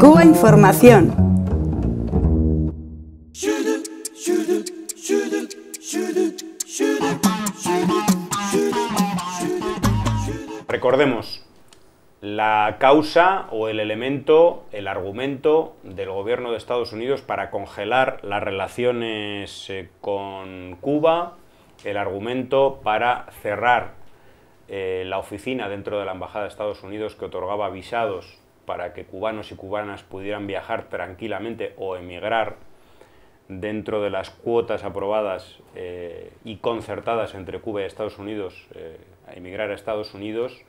Cuba Información. Recordemos, la causa o el elemento, el argumento del gobierno de Estados Unidos para congelar las relaciones eh, con Cuba, el argumento para cerrar eh, la oficina dentro de la Embajada de Estados Unidos que otorgaba visados para que cubanos y cubanas pudieran viajar tranquilamente o emigrar dentro de las cuotas aprobadas eh, y concertadas entre Cuba y Estados Unidos, eh, a emigrar a Estados Unidos,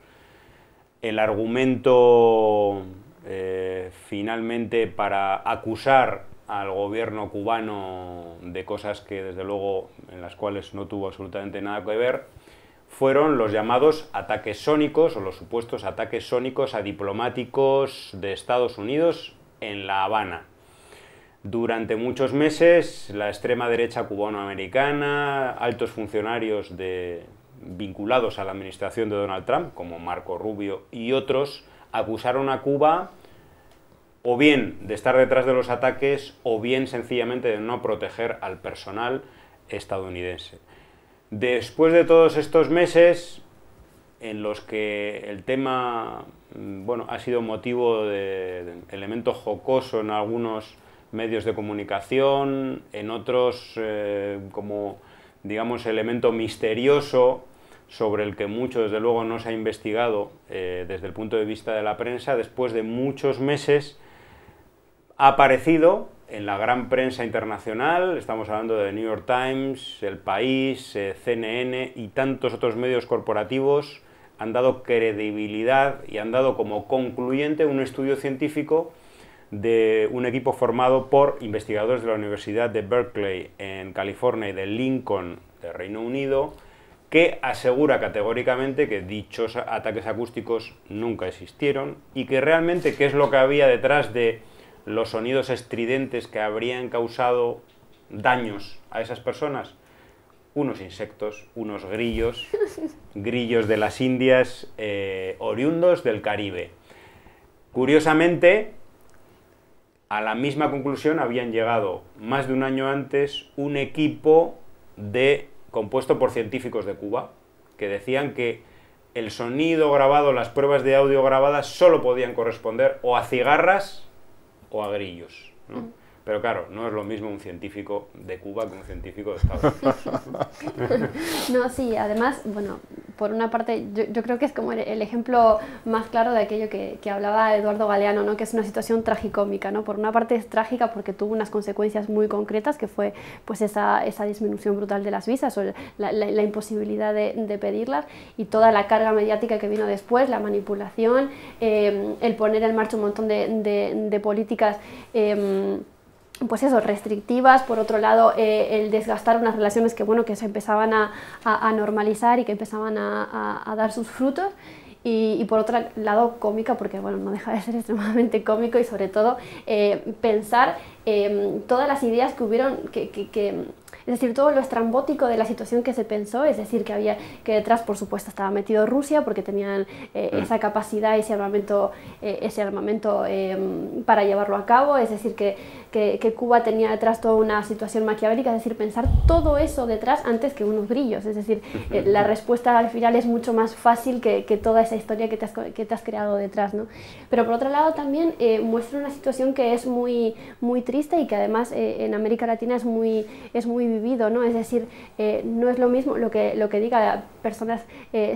el argumento eh, finalmente para acusar al gobierno cubano de cosas que desde luego en las cuales no tuvo absolutamente nada que ver, fueron los llamados ataques sónicos o los supuestos ataques sónicos a diplomáticos de Estados Unidos en La Habana. Durante muchos meses, la extrema derecha cubanoamericana, altos funcionarios vinculados a la administración de Donald Trump, como Marco Rubio y otros, acusaron a Cuba o bien de estar detrás de los ataques o bien sencillamente de no proteger al personal estadounidense. Después de todos estos meses en los que el tema mm, bueno, ha sido motivo de, elemento jocoso en algunos medios de comunicación, en otros eh, como, digamos, elemento misterioso sobre el que mucho, desde luego, no se ha investigado eh, desde el punto de vista de la prensa, después de muchos meses ha aparecido en la gran prensa internacional, estamos hablando de New York Times, El País, eh, CNN y tantos otros medios corporativos, han dado credibilidad y han dado como concluyente un estudio científico de un equipo formado por investigadores de la Universidad de Berkeley en California y de Lincoln de Reino Unido, que asegura categóricamente que dichos ataques acústicos nunca existieron y que realmente qué es lo que había detrás de los sonidos estridentes que habrían causado daños a esas personas? Unos insectos, unos grillos, grillos de las Indias, eh, oriundos del Caribe. Curiosamente, a la misma conclusión habían llegado más de un año antes un equipo de compuesto por científicos de Cuba que decían que el sonido grabado, las pruebas de audio grabadas solo podían corresponder o a cigarras o a grillos. ¿no? Mm. Pero claro, no es lo mismo un científico de Cuba que un científico de Estados Unidos. no, sí, además, bueno, por una parte, yo, creo que es como el, ejemplo más claro de aquello que, hablaba Eduardo Galeano, ¿no? que es una situación tragicómica. ¿no? Por una parte es trágica porque tuvo unas consecuencias muy concretas, que fue pues, esa, esa disminución brutal de las visas o la, imposibilidad de, pedirlas y toda la carga mediática que vino después, la manipulación, eh, el poner en marcha un montón de, políticas. Eh, pues eso, restrictivas, por otro lado eh, el desgastar unas relaciones que bueno, que se empezaban a, normalizar y que empezaban a, dar sus frutos y, por otro lado cómica, porque bueno, no deja de ser extremadamente cómico y sobre todo eh, pensar eh, todas las ideas que hubieron, que, es decir, todo lo estrambótico de la situación que se pensó, es decir, que había que detrás, por supuesto, estaba metido Rusia porque tenían mm. esa capacidad, ese armamento, ese armamento para llevarlo a cabo, es decir, que que, Cuba tenía detrás toda una situación maquiavélica, es decir, pensar todo eso detrás antes que unos brillos, es decir, eh, la respuesta al final es mucho más fácil que, que toda esa historia que te, has, que te has creado detrás, ¿no? Pero por otro lado también eh, muestra una situación que es muy, muy triste y que además eh, en América Latina es muy, es muy vivido, ¿no? Es decir, no es lo mismo lo que, lo que diga personas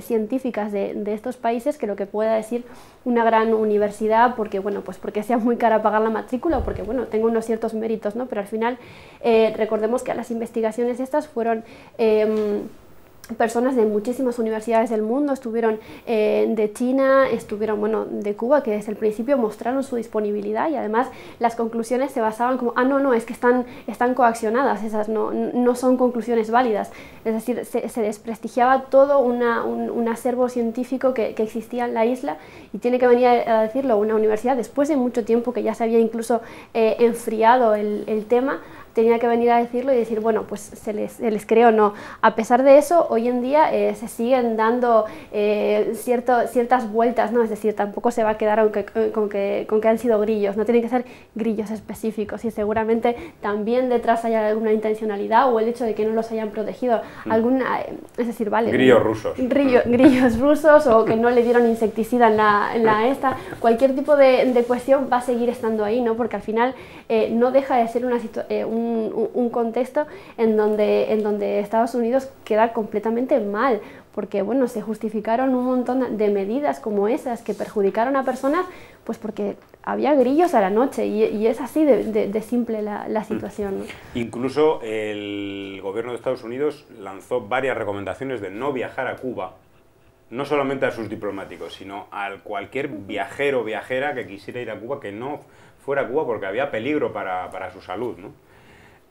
científicas de, de estos países que lo que pueda decir una gran universidad porque, bueno, pues porque sea muy cara pagar la matrícula o porque, bueno, tengo unos ciertos méritos, ¿no? Pero al final, eh, recordemos que las investigaciones estas fueron... Em, personas de muchísimas universidades del mundo, estuvieron eh, de China, estuvieron bueno, de Cuba, que desde el principio mostraron su disponibilidad y además las conclusiones se basaban como, ah, no, no, es que están, están coaccionadas, esas no, no son conclusiones válidas. Es decir, se, desprestigiaba todo un, acervo científico que, existía en la isla y tiene que venir a, decirlo una universidad después de mucho tiempo que ya se había incluso eh, enfriado el tema tenía que venir a decirlo y decir, bueno, pues se les, se les cree o no. A pesar de eso, hoy en día eh, se siguen dando eh, cierto, ciertas vueltas, ¿no? Es decir, tampoco se va a quedar aunque, eh, con, que, con que han sido grillos, no tienen que ser grillos específicos y seguramente también detrás haya alguna intencionalidad o el hecho de que no los hayan protegido. Mm. Alguna, es decir, vale. Grillos rusos. Mm. grillos rusos o que no le dieron insecticida en la, la mm. esta. Cualquier tipo de, cuestión va a seguir estando ahí, ¿no? Porque al final no deja de ser una situación un, contexto en donde, en donde Estados Unidos queda completamente mal, porque bueno, se justificaron un montón de medidas como esas que perjudicaron a personas, pues porque había grillos a la noche y, es así de, simple la, mm. situación. Incluso el gobierno de Estados Unidos lanzó varias recomendaciones de no viajar a Cuba, no solamente a sus diplomáticos, sino a cualquier viajero o viajera que quisiera ir a Cuba, que no fuera a Cuba porque había peligro para, para su salud. ¿no?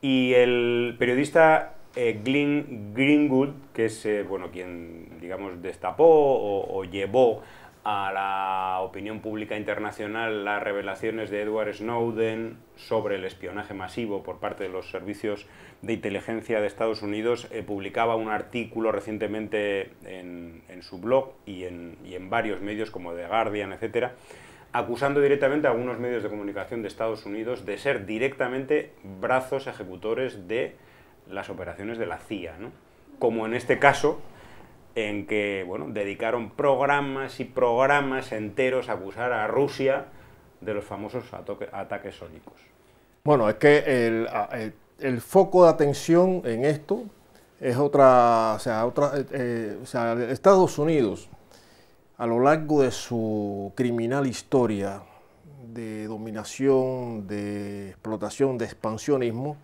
Y el periodista eh, Greenwood, que es eh, bueno, quien digamos destapó o, llevó a la opinión pública internacional las revelaciones de Edward Snowden sobre el espionaje masivo por parte de los servicios de inteligencia de Estados Unidos, eh, publicaba un artículo recientemente en, su blog y en, varios medios como The Guardian, etc., acusando directamente a algunos medios de comunicación de Estados Unidos de ser directamente brazos ejecutores de las operaciones de la CIA, como en este caso en que bueno, dedicaron programas y programas enteros a acusar a Rusia de los famosos ataques sónicos. Bueno, es que el, foco de atención en esto es otra, o sea, otra, eh, eh, o sea, Estados Unidos a lo largo de su criminal historia de dominación, de explotación, de expansionismo,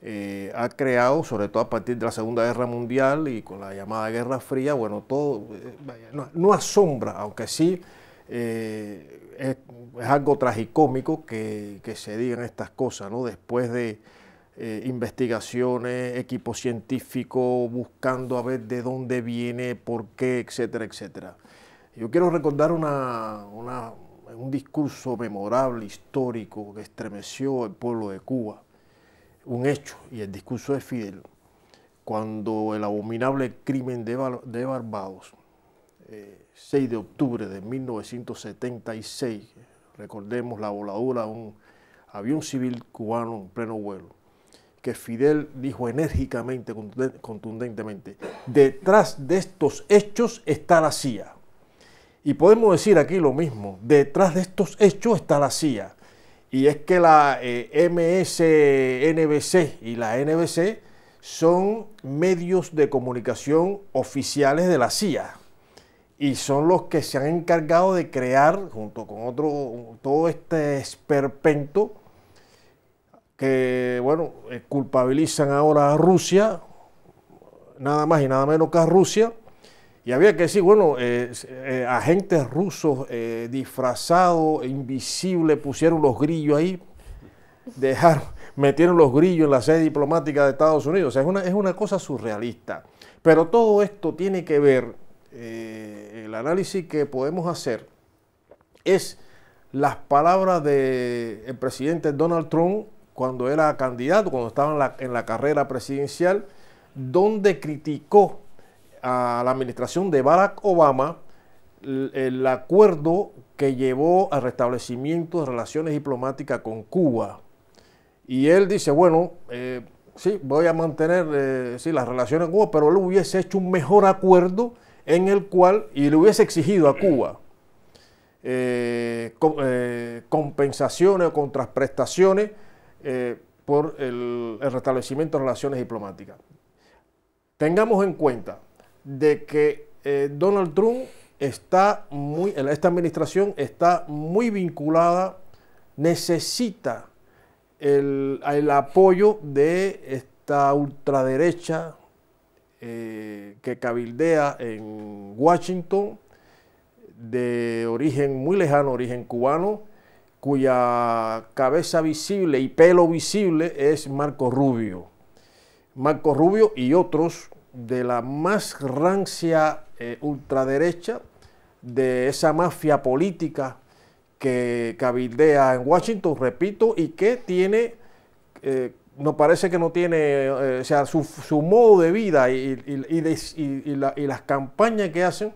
eh, ha creado, sobre todo a partir de la Segunda Guerra Mundial y con la llamada Guerra Fría, bueno, todo eh, no, asombra, aunque sí eh, es, algo tragicómico que, que, se digan estas cosas, ¿no? Después de investigaciones, equipo científico buscando a ver de dónde viene, por qué, etcétera, etcétera. Yo quiero recordar un discurso memorable, histórico, que estremeció el pueblo de Cuba, un hecho, y el discurso de Fidel, cuando el abominable crimen de, Barbados, 6 eh, de octubre de 1976, recordemos la voladura de un avión civil cubano en pleno vuelo, que Fidel dijo enérgicamente, contundentemente, detrás de estos hechos está la CIA. Y podemos decir aquí lo mismo, detrás de estos hechos está la CIA. Y es que la eh, MSNBC y la NBC son medios de comunicación oficiales de la CIA. Y son los que se han encargado de crear, junto con otro, todo este esperpento, que, bueno, eh, culpabilizan ahora a Rusia, nada más y nada menos que a Rusia, y había que decir, bueno, eh, eh, agentes rusos eh, disfrazados, invisibles, pusieron los grillos ahí, dejaron, metieron los grillos en la sede diplomática de Estados Unidos. es una, es una cosa surrealista. Pero todo esto tiene que ver, el análisis que podemos hacer es las palabras del presidente Donald Trump cuando era candidato, cuando estaba en la carrera presidencial, donde criticó a la administración de Barack Obama el acuerdo que llevó al restablecimiento de relaciones diplomáticas con Cuba. Y él dice, bueno, eh, sí, voy a mantener eh, las relaciones con Cuba, pero él hubiese hecho un mejor acuerdo en el cual, y le hubiese exigido a Cuba eh, compensaciones o contraprestaciones por el restablecimiento de relaciones diplomáticas. Tengamos en cuenta de que eh, Donald Trump está muy, esta administración está muy vinculada, necesita el, apoyo de esta ultraderecha eh, que cabildea en Washington, de origen muy lejano, origen cubano, cuya cabeza visible y pelo visible es Marco Rubio. Marco Rubio y otros de la más rancia eh, ultraderecha, de esa mafia política que cabildea en Washington, repito, y que tiene, eh, nos parece que no tiene, eh, o sea, su, modo de vida y, y las campañas que hacen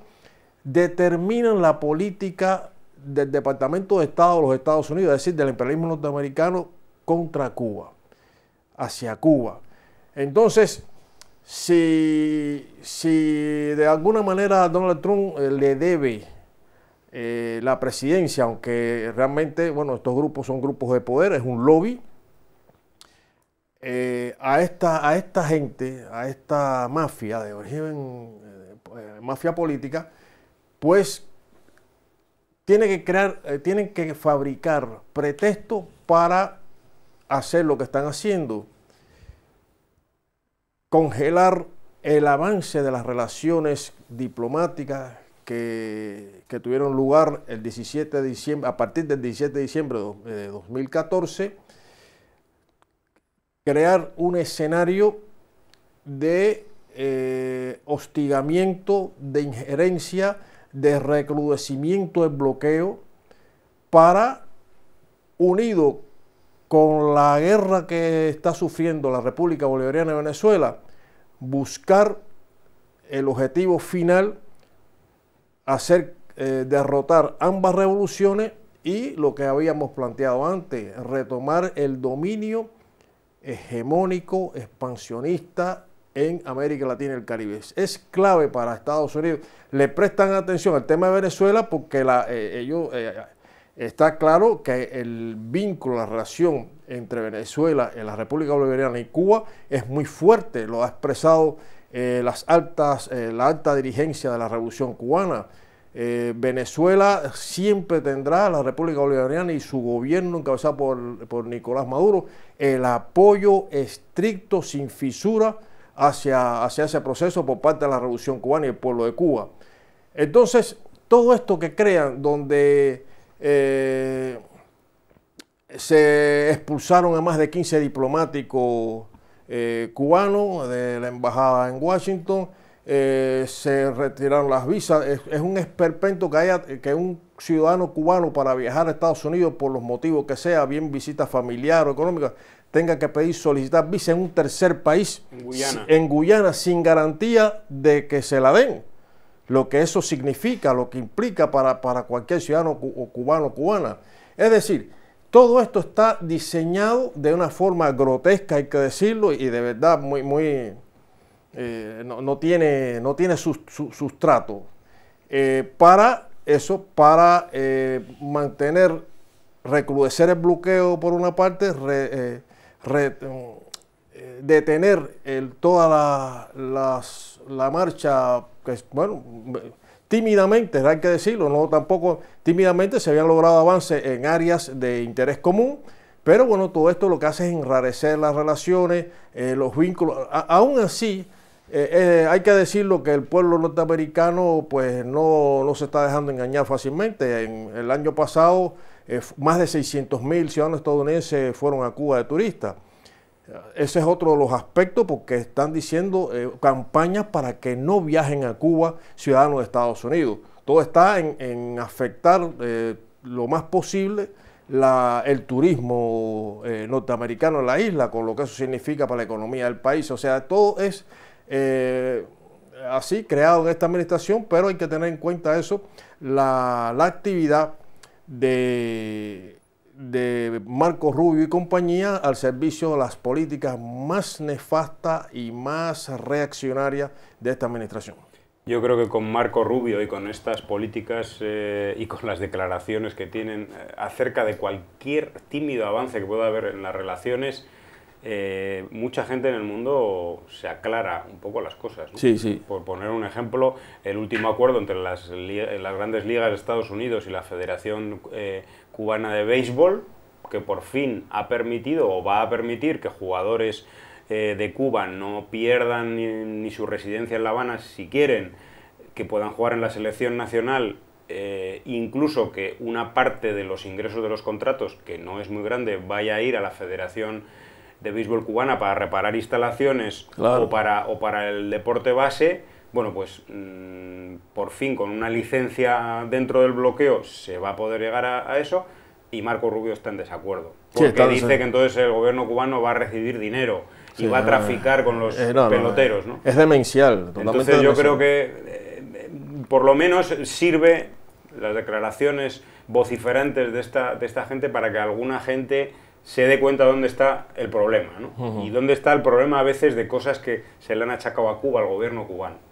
determinan la política del Departamento de Estado de los Estados Unidos, es decir, del imperialismo norteamericano contra Cuba, hacia Cuba. Entonces, si, de alguna manera Donald Trump eh, le debe eh, la presidencia, aunque realmente, bueno, estos grupos son grupos de poder, es un lobby, eh, a, esta, a esta gente, a esta mafia de origen, mafia política, pues tiene que crear, tienen que fabricar pretextos para hacer lo que están haciendo congelar el avance de las relaciones diplomáticas que, tuvieron lugar el 17 de diciembre, a partir del 17 de diciembre eh, de 2014, crear un escenario de eh, hostigamiento, de injerencia, de recrudecimiento de bloqueo para, unido con la guerra que está sufriendo la República Bolivariana de Venezuela, buscar el objetivo final, hacer eh, derrotar ambas revoluciones y lo que habíamos planteado antes, retomar el dominio hegemónico, expansionista en América Latina y el Caribe. Es clave para Estados Unidos. Le prestan atención al tema de Venezuela porque eh, ellos... Eh, Está claro que el vínculo, la relación entre Venezuela, la República Bolivariana y Cuba es muy fuerte, lo ha expresado eh, las altas, eh, la alta dirigencia de la Revolución Cubana. Eh, Venezuela siempre tendrá la República Bolivariana y su gobierno encabezado por, Nicolás Maduro el apoyo estricto, sin fisura, hacia, hacia ese proceso por parte de la Revolución Cubana y el pueblo de Cuba. Entonces, todo esto que crean, donde eh, se expulsaron a más de 15 diplomáticos eh, cubanos de la embajada en Washington. Eh, se retiraron las visas. Es, un esperpento que haya que un ciudadano cubano para viajar a Estados Unidos por los motivos que sea, bien visita familiar o económica, tenga que pedir solicitar visa en un tercer país, en Guyana sin garantía de que se la den lo que eso significa, lo que implica para, cualquier ciudadano cubano o cubana. Es decir, todo esto está diseñado de una forma grotesca, hay que decirlo, y de verdad muy, muy, eh, no, tiene, no tiene sustrato. Eh, para eso, para eh, mantener, recrudecer el bloqueo por una parte, detener el, toda la, la marcha, bueno, tímidamente, hay que decirlo, no tampoco tímidamente se habían logrado avances en áreas de interés común, pero bueno, todo esto lo que hace es enrarecer las relaciones, eh, los vínculos. aún así, eh, eh, hay que decirlo que el pueblo norteamericano pues no, no se está dejando engañar fácilmente. En el año pasado, más de 600 mil ciudadanos estadounidenses fueron a Cuba de turistas. Ese es otro de los aspectos porque están diciendo eh, campañas para que no viajen a Cuba ciudadanos de Estados Unidos. Todo está en, afectar eh, lo más posible el turismo eh, norteamericano en la isla, con lo que eso significa para la economía del país. O sea, todo es así creado en esta administración, pero hay que tener en cuenta eso, la actividad de de Marco Rubio y compañía al servicio de las políticas más nefastas y más reaccionarias de esta administración. Yo creo que con Marco Rubio y con estas políticas eh, y con las declaraciones que tienen eh, acerca de cualquier tímido avance que pueda haber en las relaciones, eh, mucha gente en el mundo se aclara un poco las cosas. Por poner un ejemplo, el último acuerdo entre las, grandes ligas de Estados Unidos y la Federación eh, Cubana de Béisbol, que por fin ha permitido o va a permitir que jugadores eh, de Cuba no pierdan ni, ni, su residencia en La Habana si quieren, que puedan jugar en la selección nacional. incluso que una parte de los ingresos de los contratos, que no es muy grande, vaya a ir a la Federación de béisbol cubana para reparar instalaciones o, para, o para el deporte base, bueno, pues mm, por fin con una licencia dentro del bloqueo se va a poder llegar a, eso y Marco Rubio está en desacuerdo. Porque dice que entonces el gobierno cubano va a recibir dinero y va a traficar con los eh, peloteros. ¿no? Es demencial. entonces yo creo que eh, por lo menos sirve las declaraciones vociferantes de esta, de esta gente para que alguna gente se dé cuenta dónde está el problema, ¿no? Y dónde está el problema a veces de cosas que se le han achacado a Cuba, al gobierno cubano.